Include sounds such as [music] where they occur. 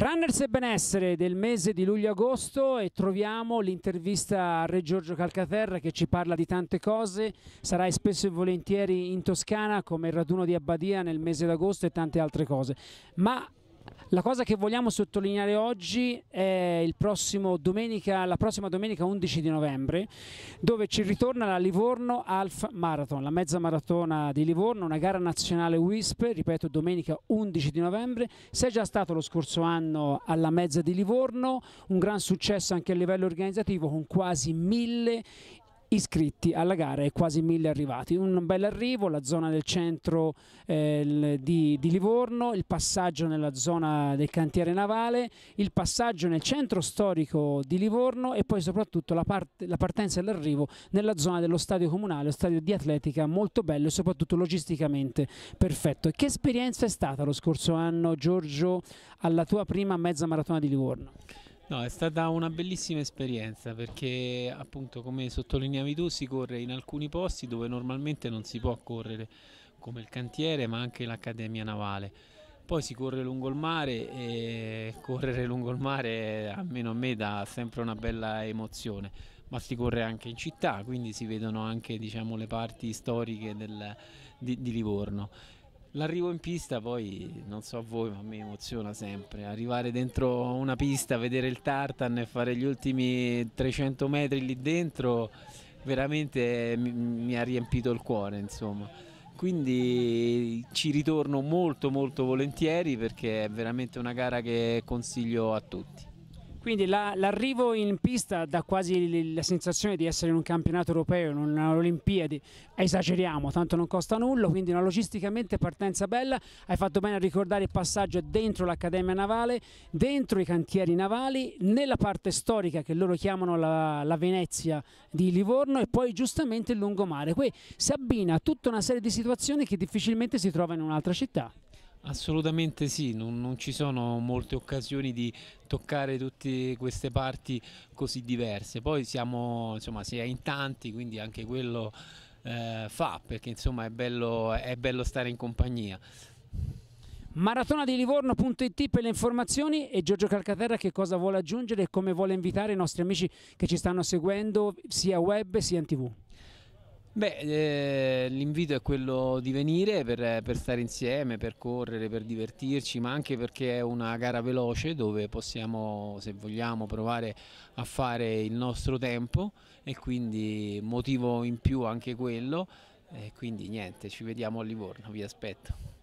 Runners e benessere del mese di luglio-agosto e troviamo l'intervista a Re Giorgio Calcaterra che ci parla di tante cose, sarai spesso e volentieri in Toscana come il raduno di Abbadia nel mese d'agosto e tante altre cose, ma la cosa che vogliamo sottolineare oggi è domenica, la prossima domenica 11 di novembre, dove ci ritorna la Livorno Half Marathon, la mezza maratona di Livorno, una gara nazionale WISP, ripeto domenica 11 di novembre. Sei già stato lo scorso anno alla mezza di Livorno, un gran successo anche a livello organizzativo con quasi mille iscritti alla gara e quasi mille arrivati. Un bel arrivo, la zona del centro eh, di, di, Livorno, il passaggio nella zona del cantiere navale, il passaggio nel centro storico di Livorno e poi soprattutto la, parte, la partenza e l'arrivo nella zona dello stadio comunale, lo stadio di atletica molto bello e soprattutto logisticamente perfetto. Che esperienza è stata lo scorso anno Giorgio alla tua prima mezza maratona di Livorno? No, è stata una bellissima esperienza perché appunto come sottolineavi tu si corre in alcuni posti dove normalmente non si può correre come il cantiere ma anche l'Accademia Navale. Poi si corre lungo il mare e [laughs] correre lungo il mare almeno a me dà sempre una bella emozione, ma si corre anche in città, quindi si vedono anche diciamo, le parti storiche del, di, di Livorno. L'arrivo in pista poi, non so a voi, ma mi emoziona sempre. Arrivare dentro una pista, vedere il tartan e fare gli ultimi 300 metri lì dentro, veramente mi, mi ha riempito il cuore, insomma. Quindi ci ritorno molto molto volentieri perché è veramente una gara che consiglio a tutti. Quindi la, l'arrivo in pista dà quasi la sensazione di essere in un campionato europeo, in una esageriamo, tanto non costa nulla, quindi una logisticamente partenza bella, hai fatto bene a ricordare il passaggio dentro l'Accademia Navale, dentro i cantieri navali, nella parte storica che loro chiamano la, la Venezia di Livorno e poi giustamente il lungomare. Qui si abbina tutta una serie di situazioni che difficilmente si trova in un'altra città. Assolutamente sì, non, non, ci sono molte occasioni di toccare tutte queste parti così diverse. Poi siamo, insomma, si è in tanti, quindi anche quello eh, fa, perché insomma è bello, è bello stare in compagnia. Maratona di Livorno.it per le informazioni e Giorgio Calcaterra che cosa vuole aggiungere e come vuole invitare i nostri amici che ci stanno seguendo sia web sia in tv. Beh, eh, l'invito è quello di venire per, per, stare insieme, per correre, per divertirci, ma anche perché è una gara veloce dove possiamo, se vogliamo, provare a fare il nostro tempo e quindi motivo in più anche quello. E quindi niente, ci vediamo a Livorno, vi aspetto.